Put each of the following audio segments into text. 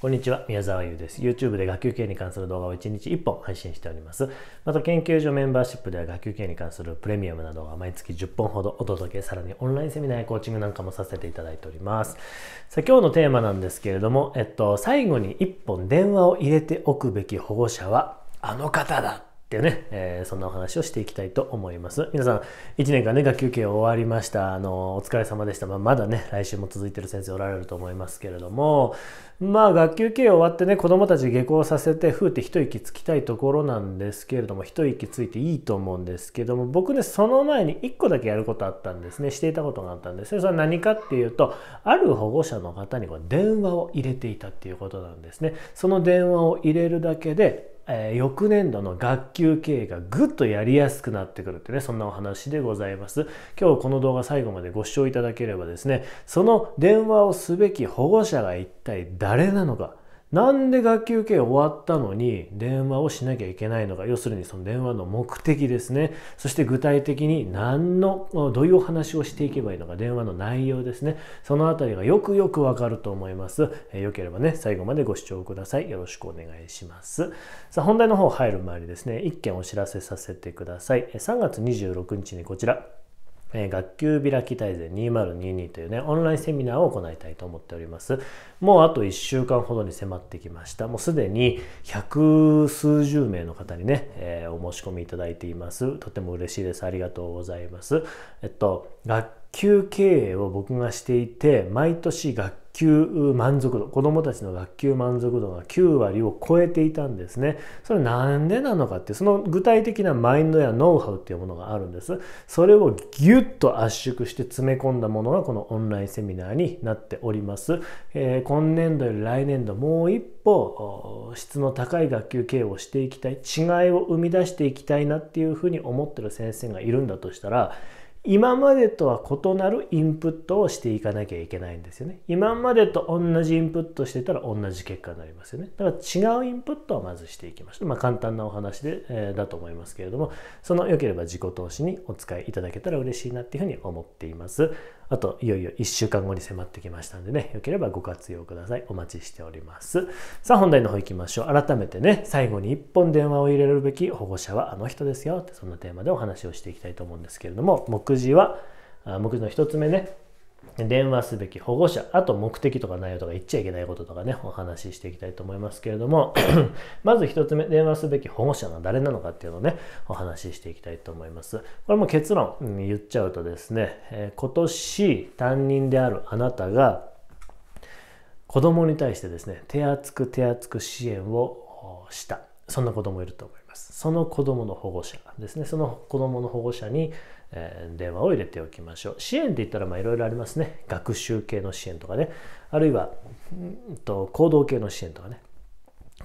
こんにちは、宮沢優です。YouTube で学級経営に関する動画を1日1本配信しております。また研究所メンバーシップでは学級経営に関するプレミアムな動画毎月10本ほどお届け、さらにオンラインセミナーやコーチングなんかもさせていただいております。さあ今日のテーマなんですけれども、えっと、最後に1本電話を入れておくべき保護者はあの方だっていうね、えー、そんなお話をしていきたいと思います。皆さん、1年間ね、学級経終わりました。あの、お疲れ様でした。まあ、まだね、来週も続いてる先生おられると思いますけれども、まあ、学級経終わってね、子供たち下校させて、ふうって一息つきたいところなんですけれども、一息ついていいと思うんですけども、僕ね、その前に一個だけやることあったんですね、していたことがあったんですね。それは何かっていうと、ある保護者の方にこう電話を入れていたっていうことなんですね。その電話を入れるだけで、えー、翌年度の学級経営がぐっとやりやすくなってくるってね、そんなお話でございます。今日この動画最後までご視聴いただければですね、その電話をすべき保護者が一体誰なのか、なんで学級経営終わったのに電話をしなきゃいけないのか、要するにその電話の目的ですね。そして具体的に何の、どういうお話をしていけばいいのか、電話の内容ですね。そのあたりがよくよくわかると思います。えよければね、最後までご視聴ください。よろしくお願いします。さあ、本題の方入る前にですね、一件お知らせさせてください。3月26日にこちら。え学級開き大全2022というね、オンラインセミナーを行いたいと思っております。もうあと1週間ほどに迫ってきました。もうすでに百数十名の方にね、えー、お申し込みいただいています。とても嬉しいです。ありがとうございます。えっと、学級経営を僕がしていて、毎年学級満足度子どもたちの学級満足度が9割を超えていたんですねそれなんでなのかってその具体的なマインドやノウハウっていうものがあるんですそれをギュッと圧縮して詰め込んだものがこのオンラインセミナーになっております、えー、今年度より来年度もう一歩質の高い学級経営をしていきたい違いを生み出していきたいなっていうふうに思ってる先生がいるんだとしたら今までとは異なるインプットをしていかなきゃいけないんですよね。今までと同じインプットしてたら同じ結果になりますよね。だから違うインプットをまずしていきましょう。まあ簡単なお話で、えー、だと思いますけれども、その良ければ自己投資にお使いいただけたら嬉しいなっていうふうに思っています。あと、いよいよ1週間後に迫ってきましたんでね、よければご活用ください。お待ちしております。さあ、本題の方行きましょう。改めてね、最後に1本電話を入れるべき保護者はあの人ですよって、そんなテーマでお話をしていきたいと思うんですけれども、目次は、目次の1つ目ね、電話すべき保護者、あと目的とか内容とか言っちゃいけないこととかね、お話ししていきたいと思いますけれども、まず1つ目、電話すべき保護者が誰なのかっていうのをね、お話ししていきたいと思います。これも結論、うん、言っちゃうとですね、えー、今年担任であるあなたが、子供に対してですね、手厚く手厚く支援をした。そんな子供いると思います。その子供の保護者ですね、その子供の保護者にえ電話を入れておきましょう。支援って言ったらいろいろありますね。学習系の支援とかね。あるいは、うん、と行動系の支援とかね。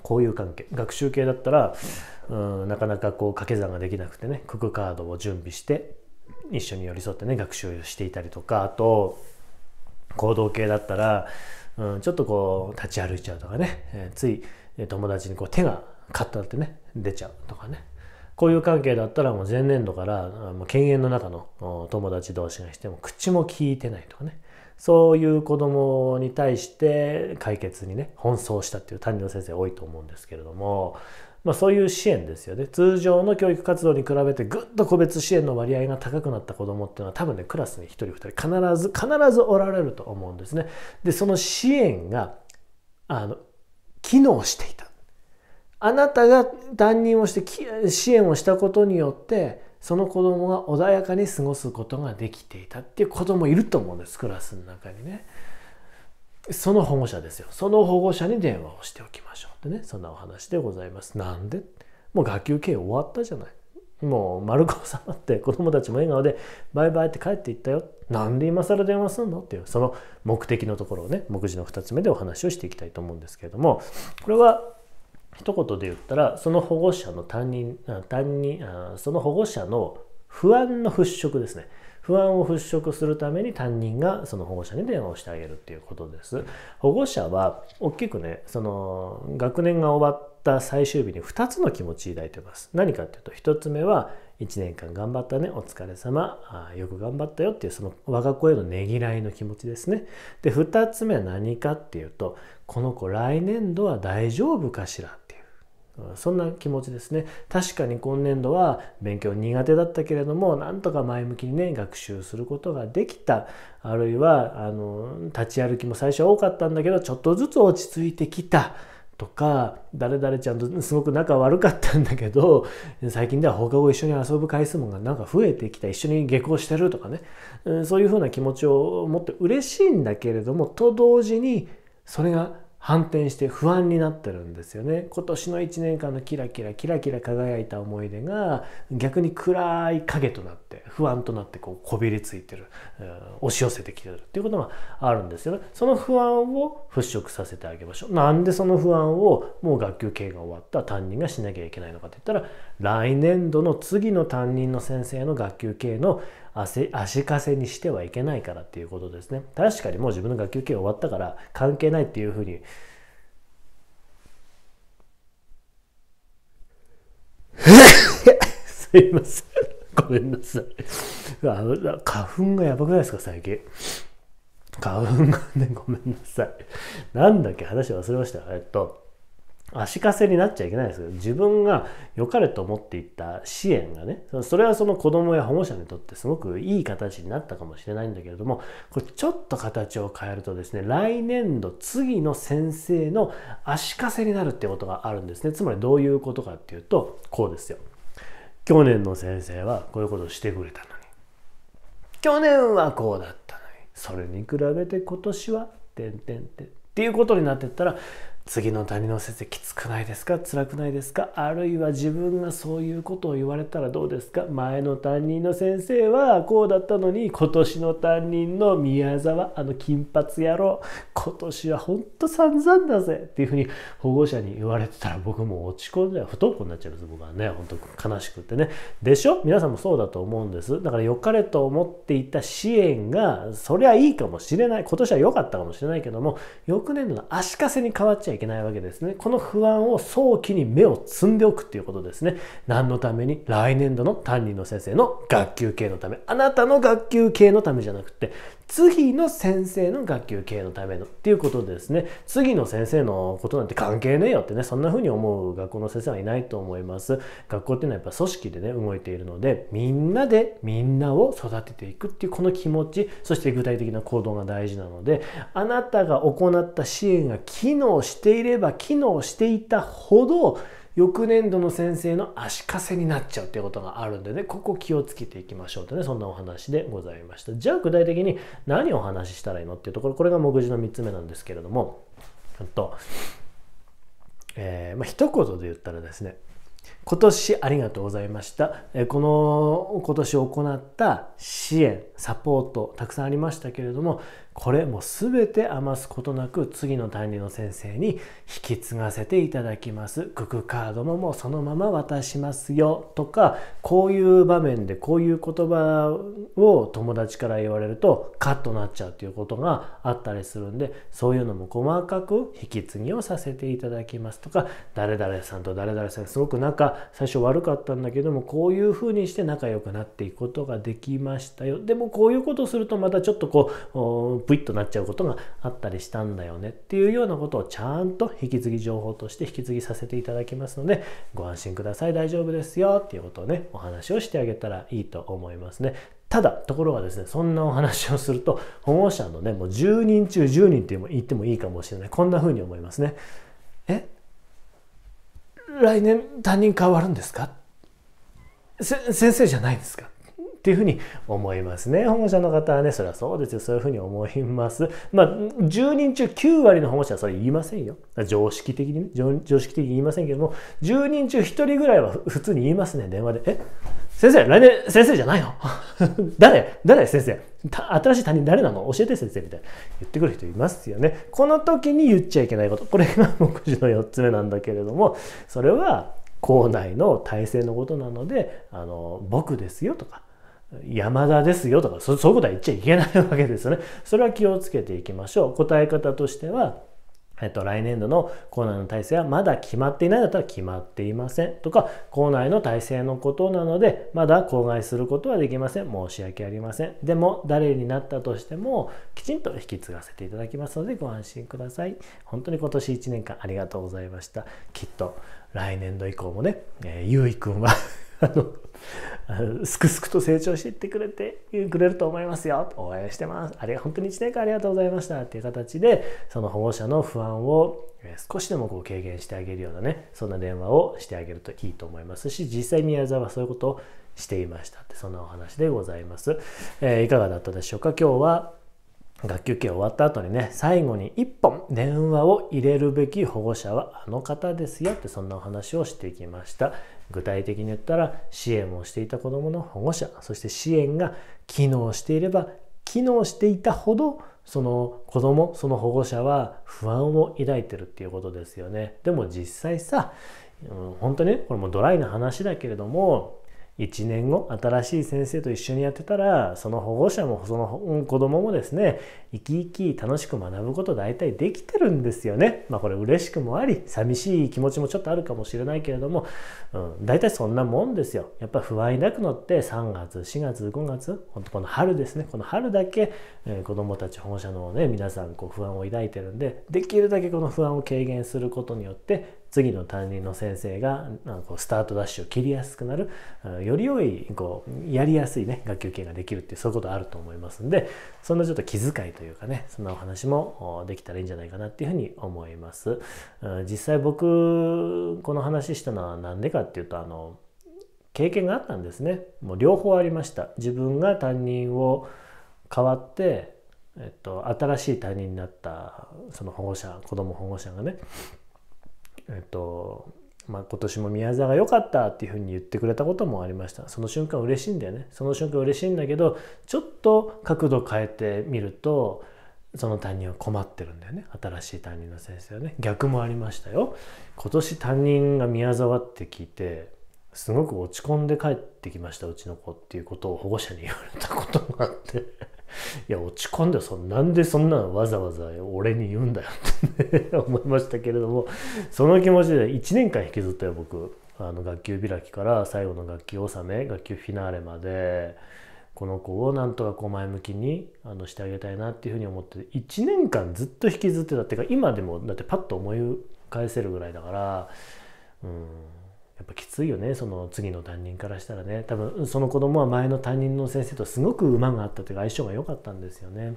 こういう関係。学習系だったら、うん、なかなかこう掛け算ができなくてね、クックカードを準備して、一緒に寄り添ってね、学習をしていたりとか、あと、行動系だったら、うん、ちょっとこう立ち歩いちゃうとかね、えー、つい友達にこう手がカッとなってね出ちゃうとかね交友関係だったらもう前年度から犬猿の中の友達同士がしても口も聞いてないとかねそういう子供に対して解決にね奔走したっていう担任の先生多いと思うんですけれども、まあ、そういう支援ですよね通常の教育活動に比べてぐっと個別支援の割合が高くなった子供っていうのは多分ねクラスに一人二人必ず必ずおられると思うんですね。でその支援があの機能していたあなたが担任をして支援をしたことによってその子供が穏やかに過ごすことができていたっていう子供いると思うんですクラスの中にねその保護者ですよその保護者に電話をしておきましょうってねそんなお話でございますなんでもう学級経営終わったじゃないもう丸く収まって子供たちも笑顔でバイバイって帰っていったよなんで今更電話すんのっていうその目的のところをね目次の2つ目でお話をしていきたいと思うんですけれどもこれは一言で言ったらその保護者の担任担任その保護者の不安の払拭ですね不安を払拭するために担任がその保護者に電話をしてあげるっていうことです保護者は大きくねその学年が終わった最終日に2つの気持ち抱いてます何かっていうと1つ目は1年間頑張ったねお疲れ様あよく頑張ったよっていうその我が子へのねぎらいの気持ちですねで2つ目は何かっていうとこの子来年度は大丈夫かしらそんな気持ちですね確かに今年度は勉強苦手だったけれどもなんとか前向きにね学習することができたあるいはあの立ち歩きも最初は多かったんだけどちょっとずつ落ち着いてきたとか誰々ちゃんとすごく仲悪かったんだけど最近では放課後一緒に遊ぶ回数もがなんか増えてきた一緒に下校してるとかねそういうふうな気持ちを持って嬉しいんだけれどもと同時にそれが反転して不安になってるんですよね今年の1年間のキラキラキラキラ輝いた思い出が逆に暗い影となって不安となってこうこびりついてる、押し寄せてきてるっていうことがあるんですよねその不安を払拭させてあげましょうなんでその不安をもう学級経営が終わった担任がしなきゃいけないのかって言ったら来年度の次の担任の先生の学級経営の足かせにしてはいけないからっていうことですね確かにもう自分の学級経営終わったから関係ないっていうふうに すいませんごめんなさい花粉がやばくないですか最近花粉がねごめんなさいなんだっけ話忘れましたえっと足かせになっちゃいけないですけど自分が良かれと思っていった支援がねそれはその子供や保護者にとってすごくいい形になったかもしれないんだけれどもこれちょっと形を変えるとですね来年度次の先生の足かせになるってことがあるんですねつまりどういうことかっていうとこうですよ去年の先生はこういうことをしてくれたのに去年はこうだったのにそれに比べて今年はてんてんてんっていうことになってったら次の担任の先生きつくないですか辛くないですかあるいは自分がそういうことを言われたらどうですか前の担任の先生はこうだったのに今年の担任の宮沢あの金髪野郎今年はほんと散々だぜっていうふうに保護者に言われてたら僕も落ち込んで不登校になっちゃうんです僕はねほんと悲しくってねでしょ皆さんもそうだと思うんですだから良かれと思っていた支援がそりゃいいかもしれない今年は良かったかもしれないけども翌年度の足かせに変わっちゃいいけないわけですね。この不安を早期に目を積んでおくっていうことですね。何のために来年度の担任の先生の学級系のため。あなたの学級系のためじゃなくて、次の先生の学級経営のためのっていうことでですね次の先生のことなんて関係ねえよってねそんな風に思う学校の先生はいないと思います学校っていうのはやっぱ組織でね動いているのでみんなでみんなを育てていくっていうこの気持ちそして具体的な行動が大事なのであなたが行った支援が機能していれば機能していたほど翌年度の先生の足かせになっちゃうっていうことがあるんでね、ここ気をつけていきましょうとね、そんなお話でございました。じゃあ具体的に何をお話ししたらいいのっていうところ、これが目次の3つ目なんですけれども、えっと、えー、まあ、一言で言ったらですね、今年ありがとうございました。この今年行った支援、サポート、たくさんありましたけれども、これも全て余すことなく次の担任の先生に引き継がせていただきます。クックカードももうそのまま渡しますよとか、こういう場面でこういう言葉を友達から言われるとカッとなっちゃうということがあったりするんで、そういうのも細かく引き継ぎをさせていただきますとか、誰々さんと誰々さんすごく仲か最初悪かったんだけどもこういうふうにして仲良くなっていくことができましたよでもこういうことをするとまたちょっとこうプイッとなっちゃうことがあったりしたんだよねっていうようなことをちゃんと引き継ぎ情報として引き継ぎさせていただきますのでご安心ください大丈夫ですよっていうことをねお話をしてあげたらいいと思いますねただ、ところがですね、そんなお話をすると、保護者のね、もう10人中10人って言ってもいいかもしれない。こんな風に思いますね。来年担任変わるんですか先生じゃないですかっていうふうに思いますね。保護者の方はね、それはそうですよ。そういうふうに思います。まあ、10人中9割の保護者はそれ言いませんよ。常識的にね、常識的に言いませんけども、10人中1人ぐらいは普通に言いますね、電話で。え先生、来年先生じゃないの 誰誰先生新しい他人誰なの教えて先生みたいな言ってくる人いますよね。この時に言っちゃいけないこと。これが目次の4つ目なんだけれども、それは校内の体制のことなので、あの、僕ですよとか、山田ですよとかそ、そういうことは言っちゃいけないわけですよね。それは気をつけていきましょう。答え方としては、えっと、来年度の校内の体制はまだ決まっていないだったら決まっていませんとか、校内の体制のことなので、まだ口外することはできません。申し訳ありません。でも、誰になったとしても、きちんと引き継がせていただきますので、ご安心ください。本当に今年1年間ありがとうございました。きっと、来年度以降もね、えー、ゆういくんはあの、すくすくと成長していってくれて、くれると思いますよ。応援してます。あれ、本当に1年間ありがとうございました。っていう形で、その保護者の不安を少しでもこう軽減してあげるようなね、そんな電話をしてあげるといいと思いますし、実際宮沢はそういうことをしていましたって、そんなお話でございます。えー、いかがだったでしょうか今日は学級休終わった後にね最後に1本電話を入れるべき保護者はあの方ですよってそんなお話をしていきました具体的に言ったら支援をしていた子どもの保護者そして支援が機能していれば機能していたほどその子どもその保護者は不安を抱いてるっていうことですよね。でも実際さ、うん、本当にこれもドライな話だけれども1年後新しい先生と一緒にやってたらその保護者もその子供もですね生き生き楽しく学ぶこと大体できてるんですよね。まあこれ嬉しくもあり寂しい気持ちもちょっとあるかもしれないけれども、うん、大体そんなもんですよ。やっぱ不安抱くのって3月4月5月んとこの春ですねこの春だけ、えー、子供たち保護者のね皆さんこう不安を抱いてるんでできるだけこの不安を軽減することによって次の担任の先生がなんかスタートダッシュを切りやすくなるより良いこうやりやすいね学級経営ができるってそういうことあると思いますんでそんなちょっと気遣いというかねそんなお話もできたらいいんじゃないかなっていうふうに思います。実際僕この話したのは何でかっていうとあの経験があったんですねもう両方ありました自分が担任を変わって、えっと、新しい担任になったその保護者子ども保護者がねえっとまあ、今年も宮沢が良かったっていうふうに言ってくれたこともありましたその瞬間嬉しいんだよねその瞬間嬉しいんだけどちょっと角度変えてみるとその担任は困ってるんだよね新しい担任の先生はね逆もありましたよ今年担任が宮沢って聞いてすごく落ち込んで帰ってきましたうちの子っていうことを保護者に言われたことがあっていや、落ち込んよ、そんなんでそんなのわざわざ俺に言うんだよって、ね 思いましたけれども、その気持ちで1年間引きずったよ、僕。あの学級開きから最後の学級納め、学級フィナーレまで、この子をなんとかこう前向きにあのしてあげたいなっていうふうに思って1年間ずっと引きずってたっていうか今でもだってパッと思い返せるぐらいだからうんやっぱきついよねその次の担任からしたらね多分その子供は前の担任の先生とすごく馬があったというか相性が良かったんですよね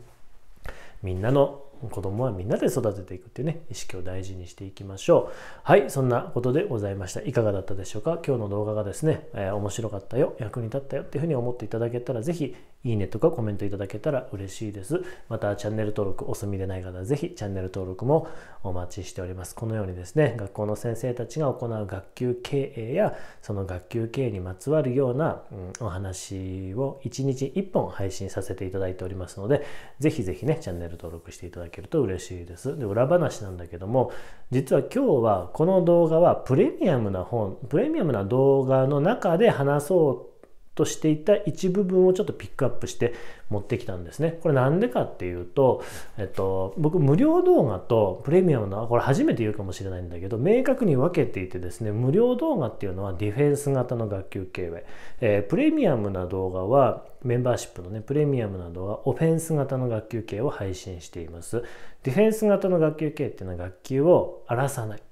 みんなの子供はみんなで育てていくっていうね、意識を大事にしていきましょう。はい、そんなことでございました。いかがだったでしょうか今日の動画がですね、えー、面白かったよ、役に立ったよっていうふうに思っていただけたら、ぜひ、いいねとかコメントいただけたら嬉しいです。また、チャンネル登録お済みでない方は、ぜひチャンネル登録もお待ちしております。このようにですね、学校の先生たちが行う学級経営や、その学級経営にまつわるような、うん、お話を1日1本配信させていただいておりますので、ぜひぜひね、チャンネル登録していただけけると嬉しいです。で、裏話なんだけども、実は今日はこの動画はプレミアムな本、プレミアムな動画の中で話そうとしていた一部分をちょっとピックアップして持ってきたんですね。これなんでかっていうと、えっと、僕無料動画とプレミアムの、これ初めて言うかもしれないんだけど、明確に分けていてですね、無料動画っていうのはディフェンス型の学級経営、えー、プレミアムな動画はメンバーシップのね、プレミアムなどはオフェンス型の学級系を配信しています。ディフェンス型の学級系っていうのは学級を荒らさない。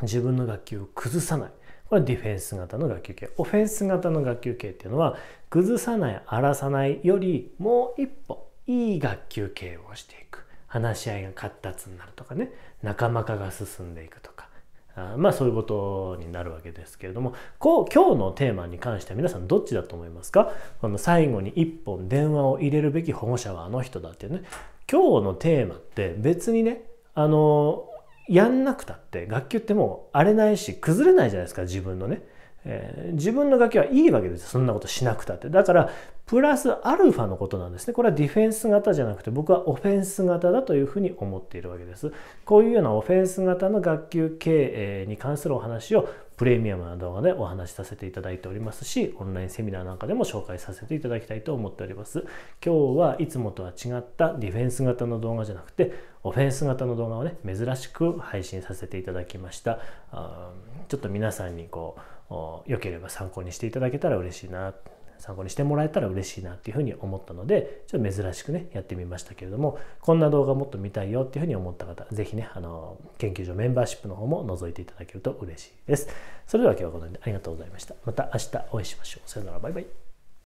自分の学級を崩さない。これディフェンス型の学級系。オフェンス型の学級系っていうのは、崩さない、荒らさないよりもう一歩、いい学級系をしていく。話し合いが活発になるとかね、仲間化が進んでいくとか。あまあそういうことになるわけですけれども、こう、今日のテーマに関しては皆さんどっちだと思いますかこの最後に一本電話を入れるべき保護者はあの人だっていうね。今日のテーマって別にね、あの、やんなくたって楽器ってもう荒れないし崩れないじゃないですか自分のね、えー、自分の楽器はいいわけですそんなことしなくたってだからプラスアルファのことなんですねこれはディフェンス型じゃなくて僕はオフェンス型だというふうに思っているわけですこういうようなオフェンス型の学級経営に関するお話をプレミアムな動画でお話しさせていただいておりますし、オンラインセミナーなんかでも紹介させていただきたいと思っております。今日はいつもとは違ったディフェンス型の動画じゃなくて、オフェンス型の動画をね、珍しく配信させていただきました。あちょっと皆さんにこう、良ければ参考にしていただけたら嬉しいな。参考にしてもらえたら嬉しいなっていうふうに思ったのでちょっと珍しくねやってみましたけれどもこんな動画もっと見たいよっていうふうに思った方是非ねあの研究所メンバーシップの方も覗いていただけると嬉しいですそれでは今日はこの辺でありがとうございましたまた明日お会いしましょうさよならバイバイ